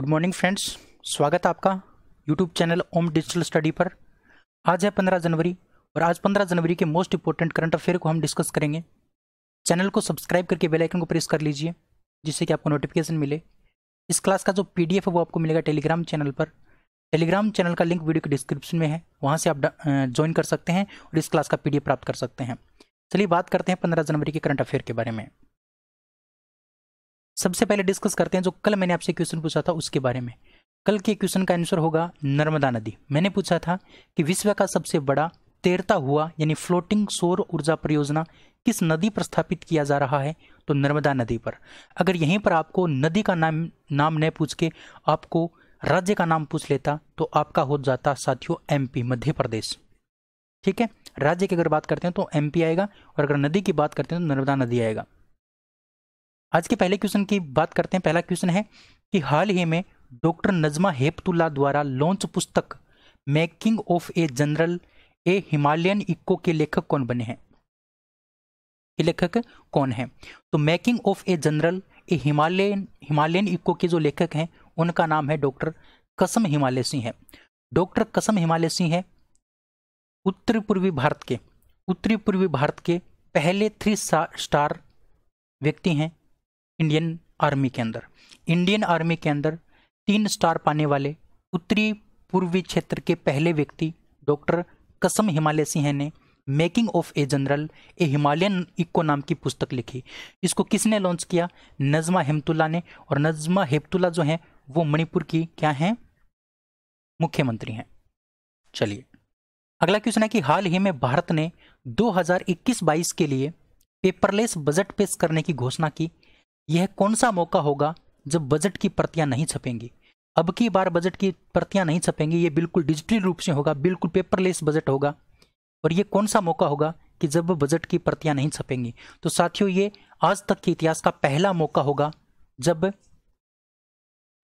good morning friends स्वागत है आपका YouTube channel Om digital study पर आज है पंद्रह जनवरी और आज पंद्रह जनवरी के मोस्ट इंपॉर्टेंट करंट अफेयर को हम डिस्कस करेंगे चैनल को सब्सक्राइब करके बेल आइकन को प्रेस कर लीजिए जिससे कि आपको नोटिफिकेशन मिले इस क्लास का जो पी है वो आपको मिलेगा टेलीग्राम चैनल पर टेलीग्राम चैनल का लिंक वीडियो के डिस्क्रिप्शन में है वहाँ से आप ज्वाइन कर सकते हैं और इस क्लास का पी प्राप्त कर सकते हैं चलिए बात करते हैं पंद्रह जनवरी के करंट अफेयर के बारे में सबसे पहले डिस्कस करते हैं जो कल मैंने आपसे क्वेश्चन पूछा था उसके बारे में कल के क्वेश्चन का आंसर होगा नर्मदा नदी मैंने पूछा था कि विश्व का सबसे बड़ा तैरता हुआ यानी फ्लोटिंग सौर ऊर्जा परियोजना किस नदी पर स्थापित किया जा रहा है तो नर्मदा नदी पर अगर यहीं पर आपको नदी का नाम नाम न पूछ के आपको राज्य का नाम पूछ लेता तो आपका हो जाता साथियों एमपी मध्य प्रदेश ठीक है राज्य की अगर बात करते हैं तो एमपी आएगा और अगर नदी की बात करते हैं तो नर्मदा नदी आएगा आज के पहले क्वेश्चन की बात करते हैं पहला क्वेश्चन है कि हाल ही में डॉक्टर नजमा हेपतुल्ला द्वारा लॉन्च पुस्तक making of a general a Himalayan echo के लेखक कौन बने हैं के लेखक कौन है तो making of a general a Himalayan Himalayan echo के जो लेखक हैं उनका नाम है डॉक्टर कसम हिमालय सिंह है डॉक्टर कसम हिमालय सिंह है उत्तरी पूर्वी भारत के उत्तरी पूर्वी भारत के पहले थ्री स्टार व्यक्ति हैं इंडियन आर्मी के अंदर इंडियन आर्मी के अंदर तीन स्टार पाने वाले उत्तरी पूर्वी क्षेत्र के पहले व्यक्ति डॉक्टर कसम हिमालय सिंह ने making of a general a Himalayan echo नाम की पुस्तक लिखी इसको किसने लॉन्च किया नजमा हेमतुल्ला ने और नजमा हेमतुल्ला जो है वो मणिपुर की क्या हैं मुख्यमंत्री हैं चलिए अगला क्वेश्चन है कि हाल ही में भारत ने 2021-22 के लिए पेपरलेस बजट पेश करने की घोषणा की यह कौन सा मौका होगा जब बजट की प्रतियां नहीं छपेंगी अब की बार बजट की प्रतियां नहीं छपेंगी ये बिल्कुल डिजिटल रूप से होगा बिल्कुल पेपरलेस बजट होगा और ये कौन सा मौका होगा कि जब बजट की प्रतियां नहीं छपेंगी तो साथियों ये आज तक के इतिहास का पहला मौका होगा जब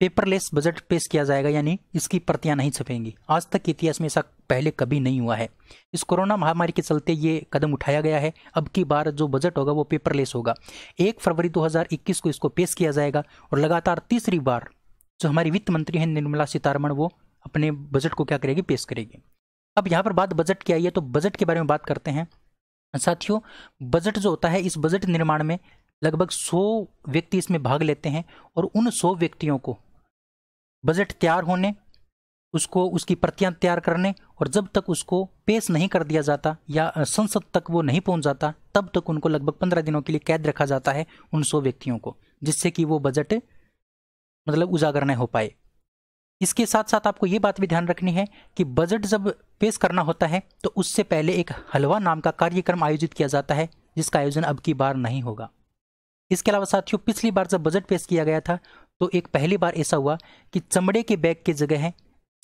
पेपरलेस बजट पेश किया जाएगा यानी इसकी प्रतियां नहीं छपेंगी आज तक इतिहास में ऐसा पहले कभी नहीं हुआ है इस कोरोना महामारी के चलते ये कदम उठाया गया है अब की बार जो बजट होगा वो पेपरलेस होगा एक फरवरी 2021 को इसको पेश किया जाएगा और लगातार तीसरी बार जो हमारी वित्त मंत्री हैं निर्मला सीतारमण वो अपने बजट को क्या करेगी पेश करेगी अब यहाँ पर बात बजट की आई है तो बजट के बारे में बात करते हैं साथियों बजट जो होता है इस बजट निर्माण में लगभग 100 व्यक्ति इसमें भाग लेते हैं और उन 100 व्यक्तियों को बजट तैयार होने उसको उसकी प्रतियां तैयार करने और जब तक उसको पेश नहीं कर दिया जाता या संसद तक वो नहीं पहुंच जाता तब तक उनको लगभग पंद्रह दिनों के लिए कैद रखा जाता है उन सौ व्यक्तियों को जिससे कि वो बजट मतलब उजागर नहीं हो पाए इसके साथ साथ आपको ये बात भी ध्यान रखनी है कि बजट जब पेश करना होता है तो उससे पहले एक हलवा नाम का कार्यक्रम आयोजित किया जाता है जिसका आयोजन अब की बार नहीं होगा इसके अलावा साथियों पिछली बार जब बजट पेश किया गया था तो एक पहली बार ऐसा हुआ कि चमड़े के बैग की जगह है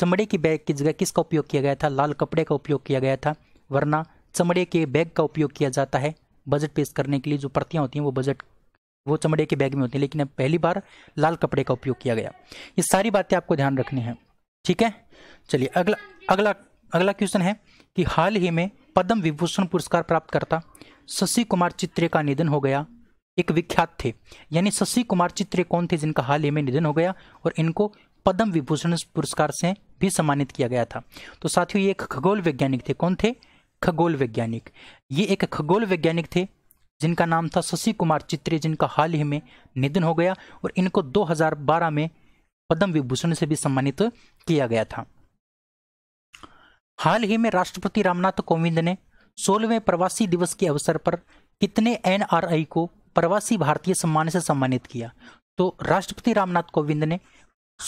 चमड़े की बैग की जगह किसका उपयोग किया गया था लाल कपड़े का उपयोग किया गया था वरना चमड़े के बैग का उपयोग किया जाता है बजट पेश करने के लिए जो प्रतियाँ होती हैं वो बजट वो चमड़े के बैग में होती हैं लेकिन पहली बार लाल कपड़े का उपयोग किया गया ये सारी बातें आपको ध्यान रखनी है ठीक है चलिए अगला अगला अगला क्वेश्चन है कि हाल ही में पद्म विभूषण पुरस्कार प्राप्त करता शशि कुमार चित्रे का निधन हो गया एक विख्यात थे यानी शशि कुमार चित्रे कौन थे जिनका हाल ही में निधन हो गया और इनको पद्म विभूषण पुरस्कार से भी सम्मानित किया गया था तो साथियों ये एक खगोल वैज्ञानिक थे कौन थे खगोल वैज्ञानिक ये एक खगोल वैज्ञानिक थे जिनका नाम था शशि कुमार चित्रे जिनका हाल ही में निधन हो गया और इनको 2012 में पद्म विभूषण से भी सम्मानित किया गया था हाल ही में राष्ट्रपति रामनाथ कोविंद ने सोलहवें प्रवासी दिवस के अवसर पर कितने एनआरआई को प्रवासी भारतीय सम्मान से सम्मानित किया तो राष्ट्रपति रामनाथ कोविंद ने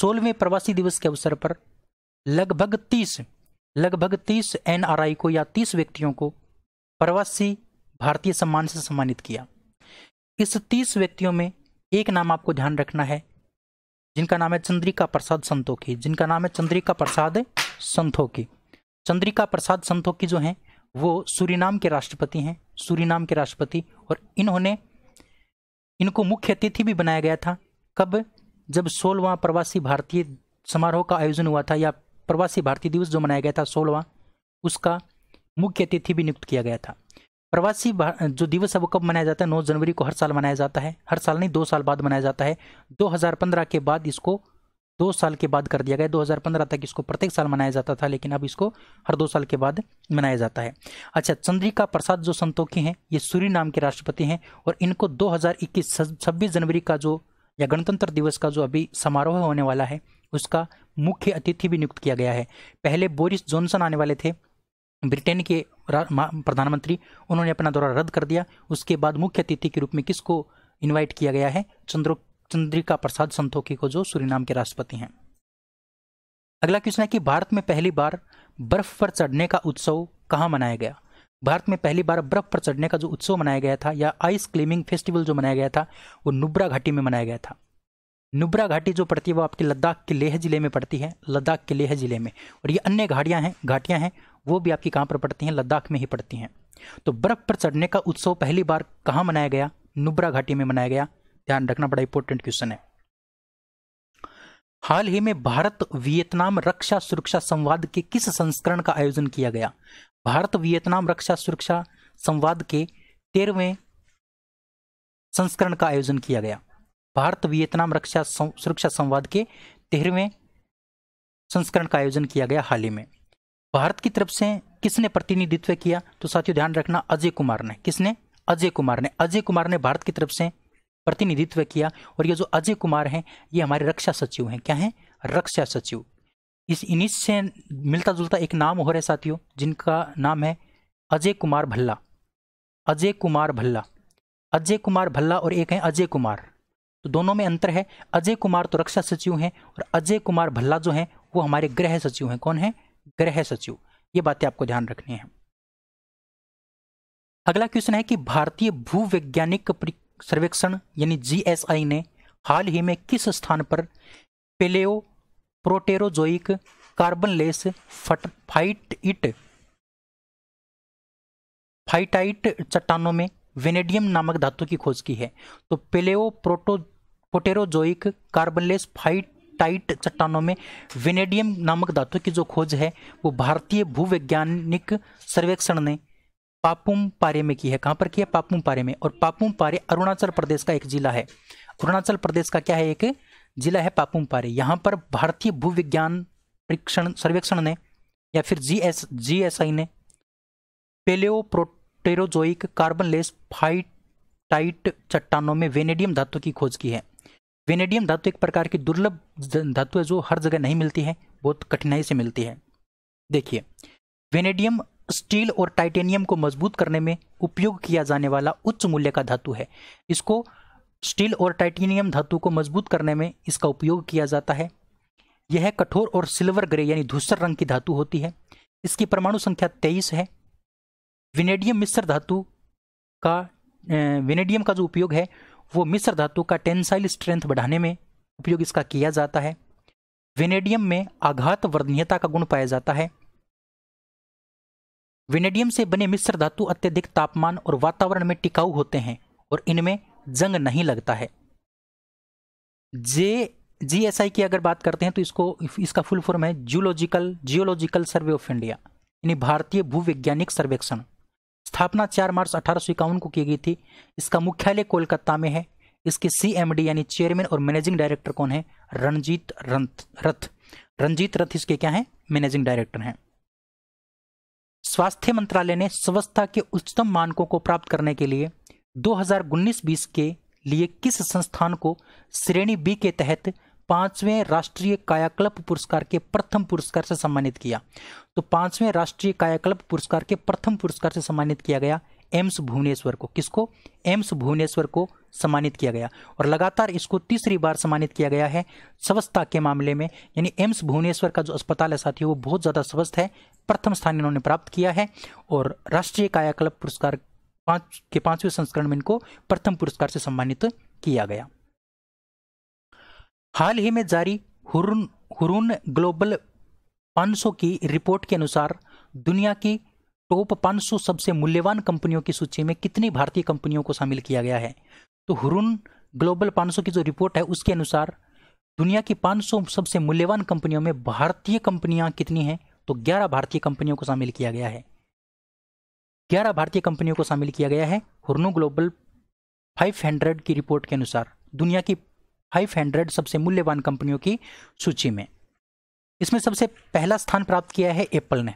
सोलहवें प्रवासी दिवस के अवसर पर लगभग तीस लगभग तीस एन को या तीस व्यक्तियों को प्रवासी भारतीय सम्मान से सम्मानित किया इस तीस व्यक्तियों में एक नाम आपको ध्यान रखना है जिनका नाम है चंद्रिका प्रसाद संतोखी जिनका नाम है चंद्रिका प्रसाद संतोखी चंद्रिका प्रसाद संतोखी जो हैं वो सूरीनाम के राष्ट्रपति हैं सूरीनाम के राष्ट्रपति और इन्होंने इनको मुख्य अतिथि भी बनाया गया था कब जब सोलवा प्रवासी भारतीय समारोह का आयोजन हुआ था या प्रवासी भारतीय दिवस जो मनाया गया था सोलवां उसका मुख्य अतिथि भी नियुक्त किया गया था प्रवासी जो दिवस है वो कब मनाया जाता है नौ जनवरी को हर साल मनाया जाता है हर साल नहीं दो साल बाद मनाया जाता है 2015 के बाद इसको दो साल के बाद कर दिया गया 2015 तक इसको प्रत्येक साल मनाया जाता था लेकिन अब इसको हर दो साल के बाद मनाया जाता है अच्छा चंद्रिका प्रसाद जो संतोखी हैं ये सूर्य नाम के राष्ट्रपति हैं और इनको 2021 छब्बीस जनवरी का जो या गणतंत्र दिवस का जो अभी समारोह होने वाला है उसका मुख्य अतिथि भी नियुक्त किया गया है पहले बोरिस जॉनसन आने वाले थे ब्रिटेन के प्रधानमंत्री उन्होंने अपना दौरा रद्द कर दिया उसके बाद मुख्य अतिथि के रूप में किसको इनवाइट किया गया है चंद्र चंद्रिका प्रसाद संतोखी को जो सूरीनाम के राष्ट्रपति हैं अगला क्वेश्चन है कि भारत में पहली बार बर्फ पर चढ़ने का उत्सव कहाँ मनाया गया भारत में पहली बार बर्फ पर चढ़ने का जो उत्सव मनाया गया था या आइस क्लेमिंग फेस्टिवल जो मनाया गया था वो नुब्रा घाटी में मनाया गया था नुब्रा घाटी जो पड़ती है वो आपके लद्दाख के लेह जिले में पड़ती है लद्दाख के लेह जिले में और ये अन्य घाटियां हैं घाटियां हैं वो भी आपकी कहाँ पर पड़ती हैं लद्दाख में ही पड़ती हैं तो बर्फ पर चढ़ने का उत्सव पहली बार कहाँ मनाया गया नुब्रा घाटी में मनाया गया ध्यान रखना बड़ा इंपॉर्टेंट क्वेश्चन है हाल ही में भारत वियतनाम रक्षा सुरक्षा संवाद के किस संस्करण का आयोजन किया गया भारत वियतनाम रक्षा सुरक्षा संवाद के तेरहवें संस्करण का आयोजन किया गया भारत वियतनाम रक्षा सुरक्षा संवाद के तेरहवें संस्करण का आयोजन किया गया हाल ही में भारत की तरफ से किसने प्रतिनिधित्व किया तो साथियों ध्यान रखना अजय कुमार ने किसने अजय कुमार ने अजय कुमार ने भारत की तरफ से प्रतिनिधित्व किया और ये जो अजय कुमार हैं ये हमारे रक्षा सचिव हैं क्या हैं रक्षा सचिव इस इन्हीं से मिलता जुलता एक नाम हो रहा साथियों जिनका नाम है अजय कुमार भल्ला अजय कुमार भल्ला अजय कुमार भल्ला और एक है अजय कुमार तो दोनों में अंतर है अजय कुमार तो रक्षा सचिव हैं और अजय कुमार भल्ला जो हैं वो हमारे गृह सचिव हैं कौन है गृह सचिव ये बातें आपको ध्यान रखनी है अगला क्वेश्चन है कि भारतीय भूवैज्ञानिक सर्वेक्षण यानी जीएसआई ने हाल ही में किस स्थान पर पेलेओ प्रोटेरोजोइक कार्बन लेस फट फाइट इट फाइटाइट चट्टानों में वेनेडियम नामक धातु की खोज की है तो paleo proto Proterozoic carbonaceous phyllite चट्टानों में वेनेडियम नामक धातु की जो खोज है वो भारतीय भूवैज्ञानिक सर्वेक्षण ने पापुम पारे में की है कहाँ पर की है पापुम पारे में और पापुम पारे अरुणाचल प्रदेश का एक जिला है अरुणाचल प्रदेश का क्या है एक जिला है पापुम पारे यहाँ पर भारतीय भूविज्ञान परीक्षण सर्वेक्षण ने या फिर G S G S I ने paleo Proterozoic carbonaceous phyllite चट्टानों में वेनेडियम धातु की खोज की है वेनेडियम धातु एक प्रकार की दुर्लभ धातु है जो हर जगह नहीं मिलती है बहुत कठिनाई से मिलती है देखिए वेनेडियम स्टील और टाइटेनियम को मजबूत करने में उपयोग किया जाने वाला उच्च मूल्य का धातु है इसको स्टील और टाइटेनियम धातु को मजबूत करने में इसका उपयोग किया जाता है यह कठोर और सिल्वर ग्रे यानी धूसर रंग की धातु होती है इसकी परमाणु संख्या तेईस है विनेडियम मिश्र धातु का विनेडियम का जो उपयोग है वो मिश्र धातु का टेंसाइल स्ट्रेंथ बढ़ाने में उपयोग इसका किया जाता है विनेडियम में आघात वर्धनीयता का गुण पाया जाता है विनेडियम से बने मिश्र धातु अत्यधिक तापमान और वातावरण में टिकाऊ होते हैं और इनमें जंग नहीं लगता है जे जी की अगर बात करते हैं तो इसको इसका फुल फॉर्म है zoological geological survey of India यानी भारतीय भूवैज्ञानिक सर्वेक्षण स्थापना 4 मार्च अठारह को की गई थी इसका मुख्यालय कोलकाता में है इसके सी यानी चेयरमैन और मैनेजिंग डायरेक्टर कौन है रणजीत रंथ रथ रंजीत रथ इसके क्या हैं मैनेजिंग डायरेक्टर हैं स्वास्थ्य मंत्रालय ने स्वच्छता के उच्चतम मानकों को प्राप्त करने के लिए 2019-20 के लिए किस संस्थान को श्रेणी बी के तहत पांचवें राष्ट्रीय कायाकल्प पुरस्कार के प्रथम पुरस्कार से सम्मानित किया तो पांचवें राष्ट्रीय कायाकल्प पुरस्कार के प्रथम पुरस्कार से सम्मानित किया गया एम्स भुवनेश्वर को किसको एम्स भुवनेश्वर को सम्मानित किया गया और लगातार इसको तीसरी बार सम्मानित किया गया है स्वस्थता के मामले में यानी एम्स भुवनेश्वर का जो अस्पताल है साथी वो बहुत ज़्यादा स्वस्थ है प्रथम स्थान इन्होंने प्राप्त किया है और राष्ट्रीय कायाकल्प पुरस्कार पाँच के पांचवें संस्करण में इनको प्रथम पुरस्कार से सम्मानित किया गया हाल ही में जारी हुरुन हुरुन ग्लोबल 500 की रिपोर्ट के अनुसार दुनिया की टॉप तो 500 सबसे मूल्यवान कंपनियों की सूची में कितनी भारतीय कंपनियों को शामिल किया गया है तो हुरुन ग्लोबल 500 की जो रिपोर्ट है उसके अनुसार दुनिया की 500 सबसे मूल्यवान कंपनियों में भारतीय कंपनियां कितनी हैं तो 11 भारतीय कंपनियों को शामिल किया गया है 11 भारतीय कंपनियों को शामिल किया गया है हुरनू ग्लोबल 500 की रिपोर्ट के अनुसार दुनिया की 500 सबसे मूल्यवान कंपनियों की सूची में इसमें सबसे पहला स्थान प्राप्त किया है एप्पल ने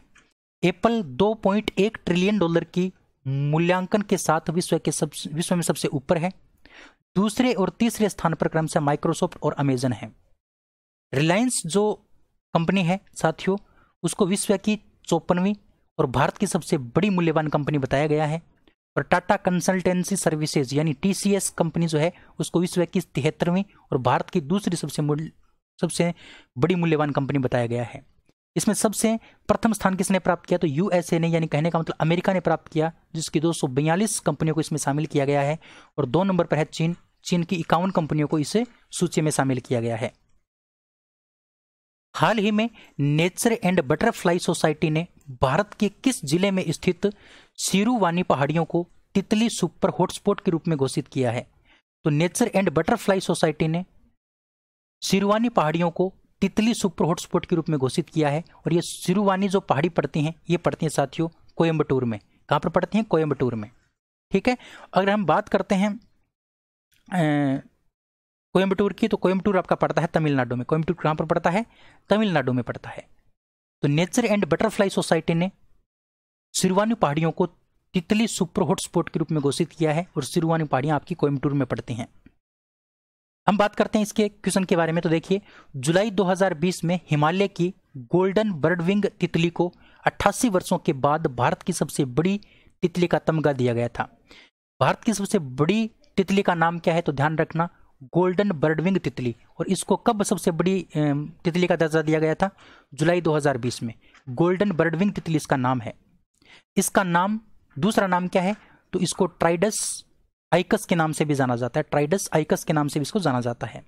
एप्पल 2.1 ट्रिलियन डॉलर की मूल्यांकन के साथ विश्व के सब विश्व में सबसे ऊपर है दूसरे और तीसरे स्थान पर से माइक्रोसॉफ्ट और अमेजन है रिलायंस जो कंपनी है साथियों उसको विश्व की चौपनवीं और भारत की सबसे बड़ी मूल्यवान कंपनी बताया गया है और टाटा कंसल्टेंसी सर्विसेज यानी टीसीएस कंपनी जो है उसको विश्व की तिहत्तरवीं और भारत की दूसरी सबसे सबसे बड़ी मूल्यवान कंपनी बताया गया है इसमें सबसे प्रथम स्थान किसने प्राप्त किया तो यूएसए ने यानी कहने का मतलब अमेरिका ने प्राप्त किया जिसकी दो कंपनियों को इसमें शामिल किया गया है और दो नंबर पर है चीन चीन की इक्यावन कंपनियों को इसे सूची में शामिल किया गया है हाल ही में नेचर एंड बटरफ्लाई सोसाइटी ने भारत के किस जिले में स्थित सिरुवानी पहाड़ियों को तितली सुपर हॉटस्पॉट के रूप में घोषित किया है तो नेचर एंड बटरफ्लाई सोसाइटी ने सिरुवानी पहाड़ियों को तितली सुपर हॉटस्पॉट के रूप में घोषित किया है और ये सिरुवानी जो पहाड़ी पड़ती हैं ये पड़ती हैं साथियों कोयम्बटूर में कहाँ पर पड़ती हैं कोयम्बटूर में ठीक है अगर हम बात करते हैं कोयम्बटूर की तो कोयम्बटूर आपका पड़ता है तमिलनाडु में कोयम्बटूर कहाँ पर पड़ता है तमिलनाडु में पड़ता है तो नेचर एंड बटरफ्लाई सोसाइटी ने सिरुवानी पहाड़ियों को तितली सुपर हॉटस्पॉट के रूप में घोषित किया है और सिरुवानी पहाड़ियाँ आपकी कोयम्बटूर में पड़ती हैं हम बात करते हैं इसके क्वेश्चन के बारे में तो देखिए जुलाई 2020 में हिमालय की गोल्डन बर्डविंग तितली को 88 वर्षों के बाद भारत की सबसे बड़ी तितली का तमगा दिया गया था भारत की सबसे बड़ी तितली का नाम क्या है तो ध्यान रखना गोल्डन बर्डविंग तितली और इसको कब सबसे बड़ी तितली का दर्जा दिया गया था जुलाई 2020 में गोल्डन बर्डविंग तितली इसका नाम है इसका नाम दूसरा नाम क्या है तो इसको ट्राइडस आइकस के नाम से भी जाना जाता है ट्राइडस आइकस के नाम से भी इसको जाना जाता है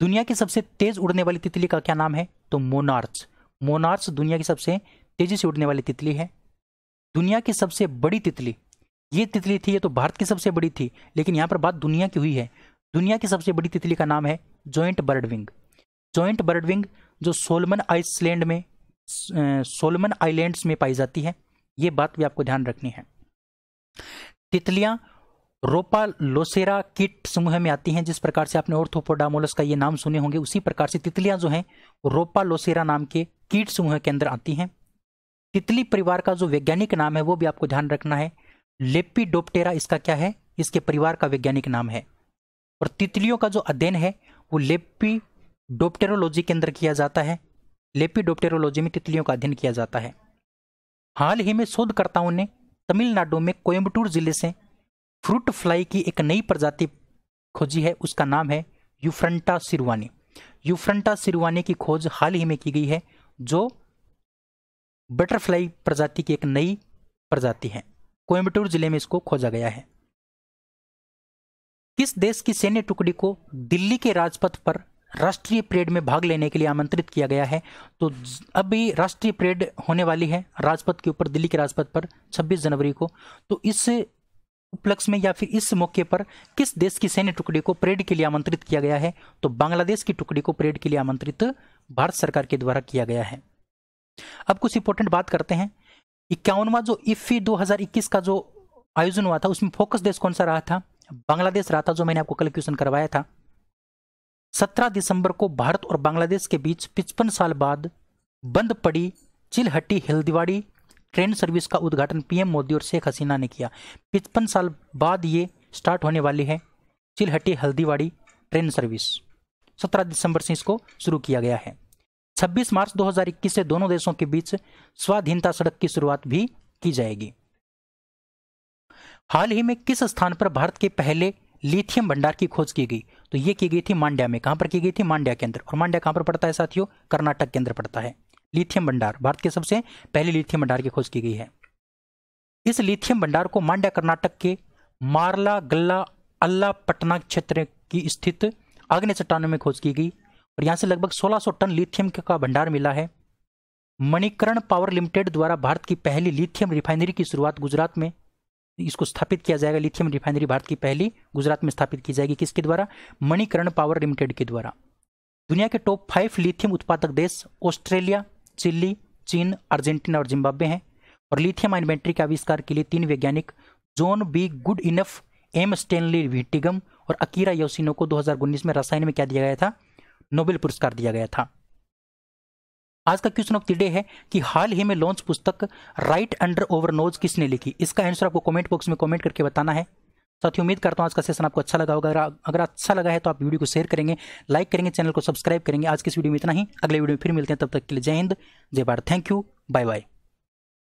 दुनिया की सबसे तेज उड़ने वाली तितली का क्या नाम है तो मोनार्च मोनार्च दुनिया की सबसे तेजी से उड़ने वाली तितली है दुनिया की सबसे बड़ी तितली ये तितली थी ये तो भारत की सबसे बड़ी थी लेकिन यहाँ पर बात दुनिया की हुई है दुनिया की सबसे बड़ी तितली का नाम है जॉइंट बर्डविंग जॉइंट बर्डविंग जो सोलमन आइसलैंड में सोलमन आइलैंड्स में पाई जाती है ये बात भी आपको ध्यान रखनी है तितलियां रोपा लोसेरा किट समूह में आती हैं जिस प्रकार से आपने ऑर्थोपोडामोलस का ये नाम सुने होंगे उसी प्रकार से तितलियां जो हैं रोपा लोसेरा नाम के कीट समूह के अंदर आती हैं तितली परिवार का जो वैज्ञानिक नाम है वो भी आपको ध्यान रखना है लेपिडोप्टेरा इसका क्या है इसके परिवार का वैज्ञानिक नाम है और तितलियों का जो अध्ययन है वो लेपिडोप्टेरोलॉजी के अंदर किया जाता है लेपिडोप्टेरोलॉजी में तितलियों का अध्ययन किया जाता है हाल ही में शोधकर्ताओं ने तमिलनाडु में कोयम्बटूर जिले से फ्रूट फ्लाई की एक नई प्रजाति खोजी है उसका नाम है यूफ्रंटा सिरवानी यूफ्रंटा सिरवानी की खोज हाल ही में की गई है जो बटरफ्लाई प्रजाति की एक नई प्रजाति है कोयम्बटूर जिले में इसको खोजा गया है किस देश की सैन्य टुकड़ी को दिल्ली के राजपथ पर राष्ट्रीय परेड में भाग लेने के लिए आमंत्रित किया गया है तो अभी राष्ट्रीय परेड होने वाली है राजपथ के ऊपर दिल्ली के राजपथ पर 26 जनवरी को तो इस उपलक्ष्य में या फिर इस मौके पर किस देश की सैन्य टुकड़ी को परेड के लिए आमंत्रित किया गया है तो बांग्लादेश की टुकड़ी को परेड के लिए आमंत्रित भारत सरकार के द्वारा किया गया है अब कुछ इंपोर्टेंट बात करते हैं इक्यावनवा जो इफी 2021 का जो आयोजन हुआ था उसमें फोकस देश कौन सा रहा था बांग्लादेश रहा था जो मैंने आपको कल क्वेश्चन करवाया था 17 दिसंबर को भारत और बांग्लादेश के बीच पिचपन साल बाद बंद पड़ी चिलहट्टी हल्दीवाड़ी ट्रेन सर्विस का उद्घाटन पीएम मोदी और शेख हसीना ने किया पिचपन साल बाद ये स्टार्ट होने वाली है चिलहटी हल्दीवाड़ी ट्रेन सर्विस सत्रह दिसंबर से इसको शुरू किया गया है 26 मार्च 2021 से दोनों देशों के बीच स्वाधीनता सड़क की शुरुआत भी की जाएगी हाल ही में किस स्थान पर भारत के पहले लिथियम भंडार की खोज की गई तो यह की गई थी मांड्या में कहां पर की गई थी मांड्या के अंदर और मांड्या कहां पर पड़ता है साथियों कर्नाटक के अंदर पड़ता है लिथियम भंडार भारत के सबसे पहले लिथियम भंडार की खोज की गई है इस लिथियम भंडार को मांड्या कर्नाटक के मारला गल्ला अल्ला पटना क्षेत्र की स्थित अग्नि चट्टानों में खोज की गई और यहाँ से लगभग 1600 टन लिथियम का भंडार मिला है मणिकरण पावर लिमिटेड द्वारा भारत की पहली लिथियम रिफाइनरी की शुरुआत गुजरात में इसको स्थापित किया जाएगा लिथियम रिफाइनरी भारत की पहली गुजरात में स्थापित की जाएगी किसके द्वारा मणिकरण पावर लिमिटेड के द्वारा दुनिया के टॉप फाइव लिथियम उत्पादक देश ऑस्ट्रेलिया चिल्ली चीन अर्जेंटीना और जिम्बाब्वे हैं और लिथियम आइन बैटरी के आविष्कार के लिए तीन वैज्ञानिक John B Goodenough M Stanley Whittingham और अकीरा योसिनो को दो में रसायन में क्या दिया गया था नोबेल पुरस्कार दिया गया था आज का क्वेश्चन ऑफ द डे है कि हाल ही में लॉन्च पुस्तक राइट अंडर ओवर नोज किसने लिखी इसका आंसर आपको कमेंट बॉक्स में कमेंट करके बताना है साथ ही उम्मीद करता हूँ आज का सेशन आपको अच्छा लगा होगा अगर अच्छा लगा है तो आप वीडियो को शेयर करेंगे लाइक करेंगे चैनल को सब्सक्राइब करेंगे आज की इस वीडियो में इतना ही अगले वीडियो में फिर मिलते हैं तब तक के लिए जय हिंद जय Bharat thank you bye bye